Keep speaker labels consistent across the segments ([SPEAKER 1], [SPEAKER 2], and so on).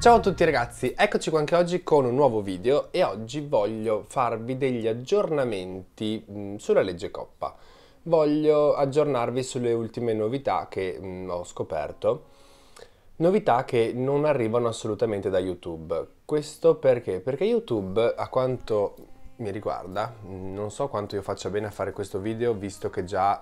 [SPEAKER 1] Ciao a tutti ragazzi, eccoci qua anche oggi con un nuovo video e oggi voglio farvi degli aggiornamenti mm, sulla legge Coppa. Voglio aggiornarvi sulle ultime novità che mm, ho scoperto, novità che non arrivano assolutamente da YouTube. Questo perché? Perché YouTube, a quanto mi riguarda, mm, non so quanto io faccia bene a fare questo video visto che già...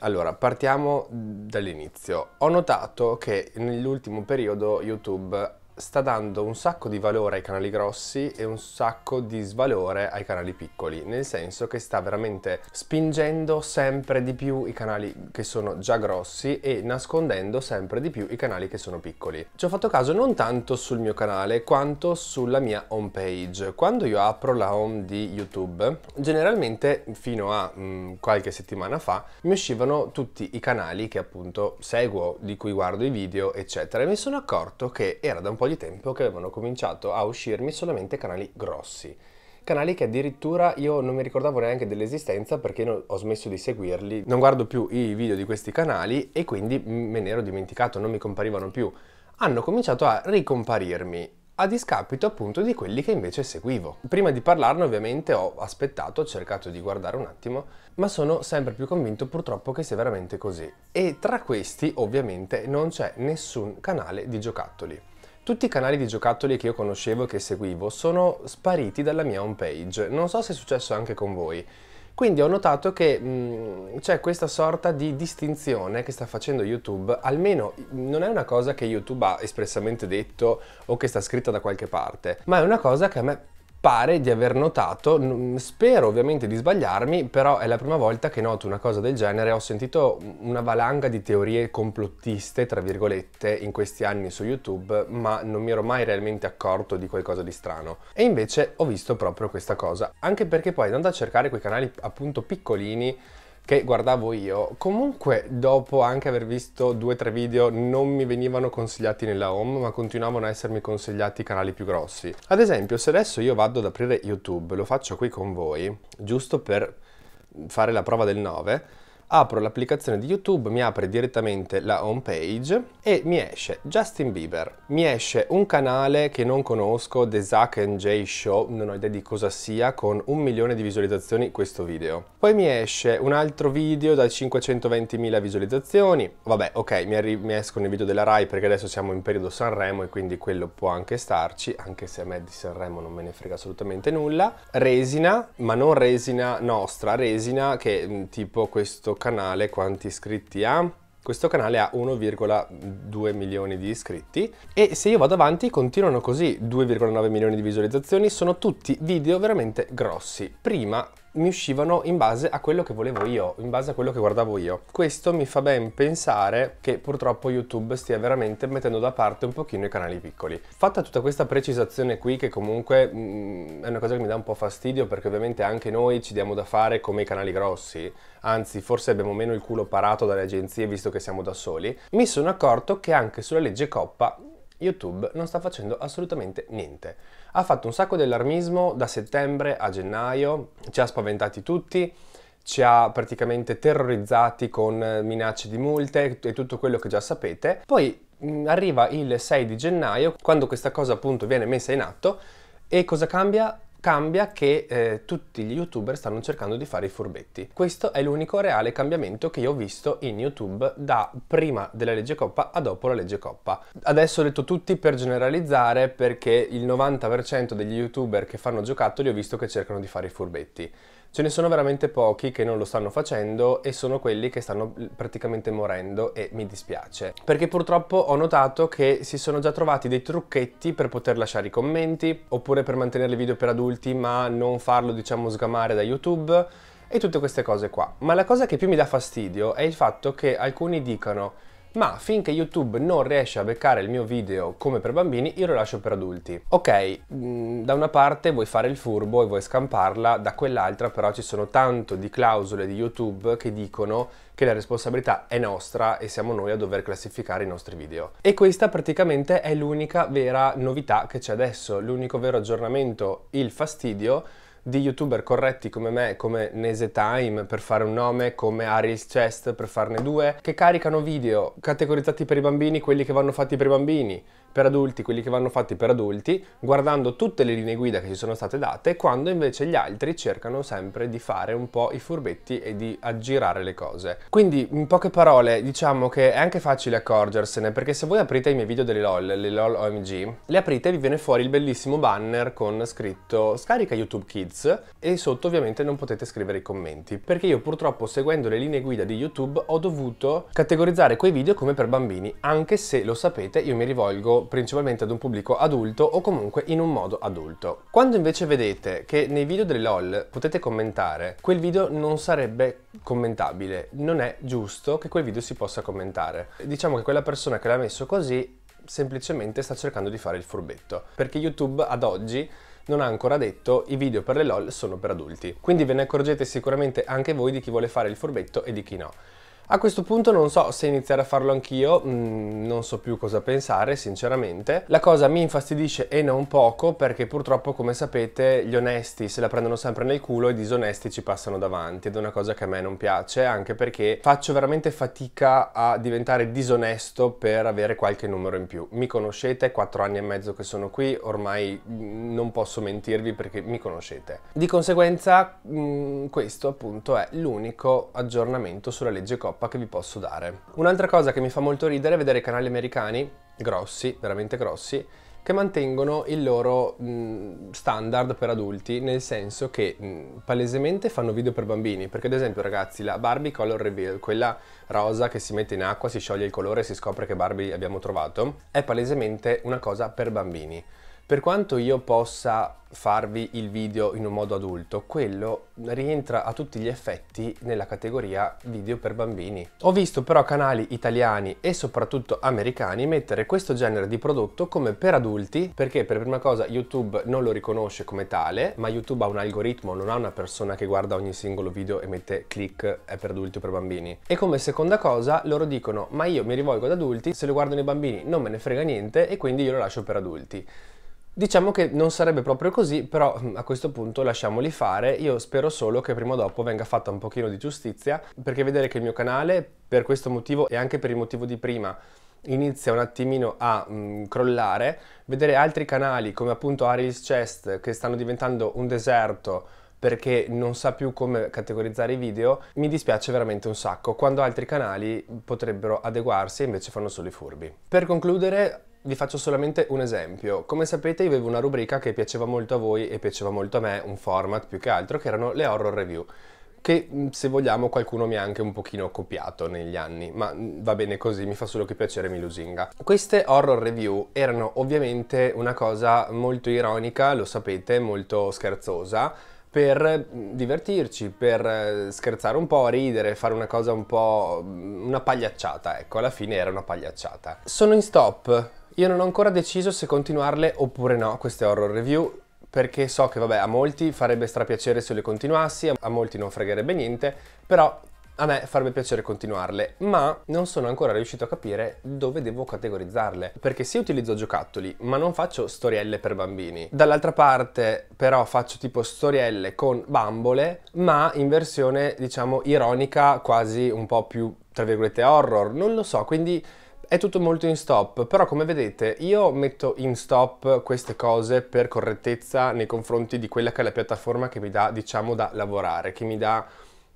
[SPEAKER 1] Allora, partiamo dall'inizio. Ho notato che nell'ultimo periodo YouTube sta dando un sacco di valore ai canali grossi e un sacco di svalore ai canali piccoli, nel senso che sta veramente spingendo sempre di più i canali che sono già grossi e nascondendo sempre di più i canali che sono piccoli. Ci ho fatto caso non tanto sul mio canale quanto sulla mia home page. Quando io apro la home di YouTube, generalmente fino a mh, mm, qualche settimana fa mi uscivano tutti i canali che appunto seguo, di cui guardo i video, eccetera, e mi sono accorto che era da un po' po' di tempo che avevano cominciato a uscirmi solamente canali grossi. Canali che addirittura io non mi ricordavo neanche dell'esistenza perché ho smesso di seguirli, non guardo più i video di questi canali e quindi me ne ero dimenticato, non mi comparivano più. Hanno cominciato a ricomparirmi a discapito appunto di quelli che invece seguivo. Prima di parlarne ovviamente ho aspettato, ho cercato di guardare un attimo, ma sono sempre più convinto purtroppo che sia veramente così. E tra questi ovviamente non c'è nessun canale di giocattoli. Tutti i canali di giocattoli che io conoscevo e che seguivo sono spariti dalla mia home page, non so se è successo anche con voi. Quindi ho notato che mm, c'è questa sorta di distinzione che sta facendo YouTube, almeno mm, non è una cosa che YouTube ha espressamente detto o che sta scritta da qualche parte, ma è una cosa che a me pare di aver notato, spero ovviamente di sbagliarmi, però è la prima volta che noto una cosa del genere, ho sentito una valanga di teorie complottiste, tra virgolette, in questi anni su YouTube, ma non mi ero mai realmente accorto di qualcosa di strano. E invece ho visto proprio questa cosa, anche perché poi andando a cercare quei canali appunto piccolini, che guardavo io, comunque dopo anche aver visto due o tre video non mi venivano consigliati nella home, ma continuavano a essermi consigliati canali più grossi. Ad esempio, se adesso io vado ad aprire YouTube, lo faccio qui con voi, giusto per fare la prova del 9, apro l'applicazione di YouTube, mi apre direttamente la home page e mi esce Justin Bieber. Mi esce un canale che non conosco, The Zack and Jay Show, non ho idea di cosa sia, con un milione di visualizzazioni questo video. Poi mi esce un altro video da 520.000 visualizzazioni. Vabbè, ok, mi, arri- mi escono i video della Rai perché adesso siamo in periodo Sanremo e quindi quello può anche starci, anche se a me di Sanremo non me ne frega assolutamente nulla. Resina, ma non resina nostra, resina che tipo questo canale quanti iscritti ha? Questo canale ha 1,2 milioni di iscritti e se io vado avanti continuano così 2,9 milioni di visualizzazioni, sono tutti video veramente grossi. Prima mi uscivano in base a quello che volevo io, in base a quello che guardavo io. Questo mi fa ben pensare che purtroppo YouTube stia veramente mettendo da parte un pochino i canali piccoli. Fatta tutta questa precisazione qui che comunque mh, mm, è una cosa che mi dà un po' fastidio perché ovviamente anche noi ci diamo da fare come i canali grossi, anzi forse abbiamo meno il culo parato dalle agenzie visto che siamo da soli, mi sono accorto che anche sulla legge Coppa YouTube non sta facendo assolutamente niente. Ha fatto un sacco di allarmismo da settembre a gennaio, ci ha spaventati tutti, ci ha praticamente terrorizzati con eh, minacce di multe e tutto quello che già sapete. Poi mm, arriva il 6 di gennaio, quando questa cosa appunto viene messa in atto, e cosa cambia? cambia che eh, tutti gli youtuber stanno cercando di fare i furbetti. Questo è l'unico reale cambiamento che io ho visto in YouTube da prima della legge coppa a dopo la legge coppa. Adesso ho detto tutti per generalizzare perché il 90% degli youtuber che fanno giocattoli ho visto che cercano di fare i furbetti. Ce ne sono veramente pochi che non lo stanno facendo e sono quelli che stanno praticamente morendo e mi dispiace. Perché purtroppo ho notato che si sono già trovati dei trucchetti per poter lasciare i commenti oppure per mantenere le video per adulti ma non farlo diciamo sgamare da YouTube e tutte queste cose qua. Ma la cosa che più mi dà fastidio è il fatto che alcuni dicano ma finché YouTube non riesce a beccare il mio video come per bambini, io lo lascio per adulti. Ok, mm, da una parte vuoi fare il furbo e vuoi scamparla, da quell'altra però ci sono tanto di clausole di YouTube che dicono che la responsabilità è nostra e siamo noi a dover classificare i nostri video. E questa praticamente è l'unica vera novità che c'è adesso, l'unico vero aggiornamento, il fastidio di youtuber corretti come me, come Nese Time per fare un nome, come Aris Chest per farne due, che caricano video categorizzati per i bambini, quelli che vanno fatti per i bambini, per adulti, quelli che vanno fatti per adulti, guardando tutte le linee guida che ci sono state date, quando invece gli altri cercano sempre di fare un po' i furbetti e di aggirare le cose. Quindi, in poche parole, diciamo che è anche facile accorgersene, perché se voi aprite i miei video delle LOL, le LOL OMG, le aprite e vi viene fuori il bellissimo banner con scritto scarica YouTube Kids Reels e sotto ovviamente non potete scrivere i commenti perché io purtroppo seguendo le linee guida di YouTube ho dovuto categorizzare quei video come per bambini anche se lo sapete io mi rivolgo principalmente ad un pubblico adulto o comunque in un modo adulto. Quando invece vedete che nei video delle LOL potete commentare quel video non sarebbe commentabile non è giusto che quel video si possa commentare diciamo che quella persona che l'ha messo così semplicemente sta cercando di fare il furbetto perché YouTube ad oggi non ha ancora detto i video per le LOL sono per adulti. Quindi ve ne accorgete sicuramente anche voi di chi vuole fare il furbetto e di chi no. A questo punto non so se iniziare a farlo anch'io, mm, non so più cosa pensare sinceramente. La cosa mi infastidisce e non poco perché purtroppo come sapete gli onesti se la prendono sempre nel culo e i disonesti ci passano davanti ed è una cosa che a me non piace anche perché faccio veramente fatica a diventare disonesto per avere qualche numero in più. Mi conoscete, quattro anni e mezzo che sono qui, ormai mm, non posso mentirvi perché mi conoscete. Di conseguenza mm, questo appunto è l'unico aggiornamento sulla legge Covid coppa che vi posso dare. Un'altra cosa che mi fa molto ridere è vedere i canali americani, grossi, veramente grossi, che mantengono il loro mh, standard per adulti, nel senso che mh, palesemente fanno video per bambini, perché ad esempio ragazzi la Barbie Color Reveal, quella rosa che si mette in acqua, si scioglie il colore e si scopre che Barbie abbiamo trovato, è palesemente una cosa per bambini. Per quanto io possa farvi il video in un modo adulto, quello rientra a tutti gli effetti nella categoria video per bambini. Ho visto però canali italiani e soprattutto americani mettere questo genere di prodotto come per adulti, perché per prima cosa YouTube non lo riconosce come tale, ma YouTube ha un algoritmo, non ha una persona che guarda ogni singolo video e mette click è per adulti o per bambini. E come seconda cosa loro dicono "Ma io mi rivolgo ad adulti, se lo guardano i bambini non me ne frega niente e quindi io lo lascio per adulti". Diciamo che non sarebbe proprio così, però mm, a questo punto lasciamoli fare, io spero solo che prima o dopo venga fatta un pochino di giustizia, perché vedere che il mio canale, per questo motivo e anche per il motivo di prima, inizia un attimino a mh, mm, crollare, vedere altri canali come appunto Aries Chest che stanno diventando un deserto, perché non sa più come categorizzare i video, mi dispiace veramente un sacco, quando altri canali potrebbero adeguarsi e invece fanno solo i furbi. Per concludere, vi faccio solamente un esempio. Come sapete io avevo una rubrica che piaceva molto a voi e piaceva molto a me, un format più che altro, che erano le horror review che mm, se vogliamo qualcuno mi ha anche un pochino copiato negli anni, ma mm, va bene così, mi fa solo che piacere mi lusinga. Queste horror review erano ovviamente una cosa molto ironica, lo sapete, molto scherzosa, per mm, divertirci, per eh, scherzare un po', ridere, fare una cosa un po'... Mm, una pagliacciata, ecco, alla fine era una pagliacciata. Sono in stop, io non ho ancora deciso se continuarle oppure no queste horror review, perché so che vabbè a molti farebbe strapiacere se le continuassi, a molti non fregherebbe niente, però a me farebbe piacere continuarle, ma non sono ancora riuscito a capire dove devo categorizzarle, perché se utilizzo giocattoli, ma non faccio storielle per bambini. Dall'altra parte però faccio tipo storielle con bambole, ma in versione diciamo ironica, quasi un po' più tra virgolette horror, non lo so, quindi è tutto molto in stop, però come vedete io metto in stop queste cose per correttezza nei confronti di quella che è la piattaforma che mi dà, diciamo, da lavorare, che mi dà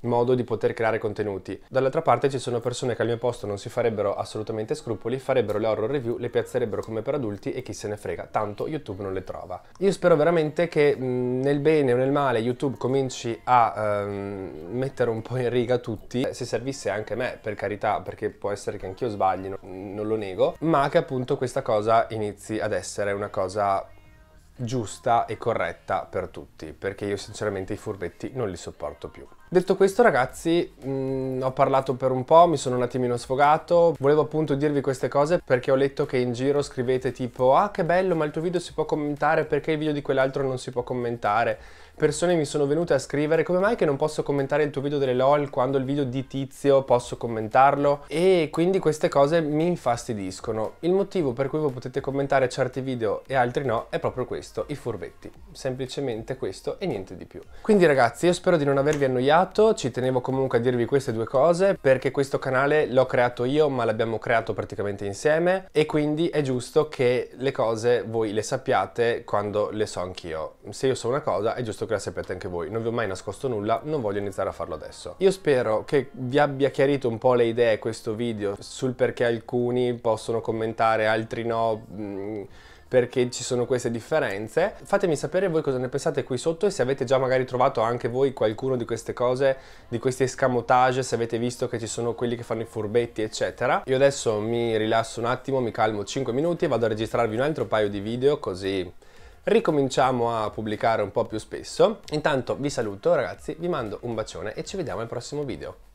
[SPEAKER 1] modo di poter creare contenuti. Dall'altra parte ci sono persone che al mio posto non si farebbero assolutamente scrupoli, farebbero le horror review, le piazzerebbero come per adulti e chi se ne frega, tanto YouTube non le trova. Io spero veramente che mm, nel bene o nel male YouTube cominci a ehm, mettere un po' in riga tutti, se servisse anche me per carità, perché può essere che anch'io sbagli, non lo nego, ma che appunto questa cosa inizi ad essere una cosa giusta e corretta per tutti, perché io sinceramente i furbetti non li sopporto più. Detto questo ragazzi, mh, mm, ho parlato per un po', mi sono un attimino sfogato, volevo appunto dirvi queste cose perché ho letto che in giro scrivete tipo ah che bello ma il tuo video si può commentare perché il video di quell'altro non si può commentare persone mi sono venute a scrivere come mai che non posso commentare il tuo video delle LOL quando il video di tizio posso commentarlo e quindi queste cose mi infastidiscono. Il motivo per cui voi potete commentare certi video e altri no è proprio questo, i furbetti. Semplicemente questo e niente di più. Quindi ragazzi io spero di non avervi annoiato, ci tenevo comunque a dirvi queste due cose perché questo canale l'ho creato io ma l'abbiamo creato praticamente insieme e quindi è giusto che le cose voi le sappiate quando le so anch'io. Se io so una cosa è giusto che la sappiate anche voi, non vi ho mai nascosto nulla, non voglio iniziare a farlo adesso. Io spero che vi abbia chiarito un po' le idee questo video sul perché alcuni possono commentare, altri no... Mm, perché ci sono queste differenze. Fatemi sapere voi cosa ne pensate qui sotto e se avete già magari trovato anche voi qualcuno di queste cose, di questi escamotage, se avete visto che ci sono quelli che fanno i furbetti, eccetera. Io adesso mi rilasso un attimo, mi calmo 5 minuti e vado a registrarvi un altro paio di video così ricominciamo a pubblicare un po' più spesso. Intanto vi saluto ragazzi, vi mando un bacione e ci vediamo al prossimo video.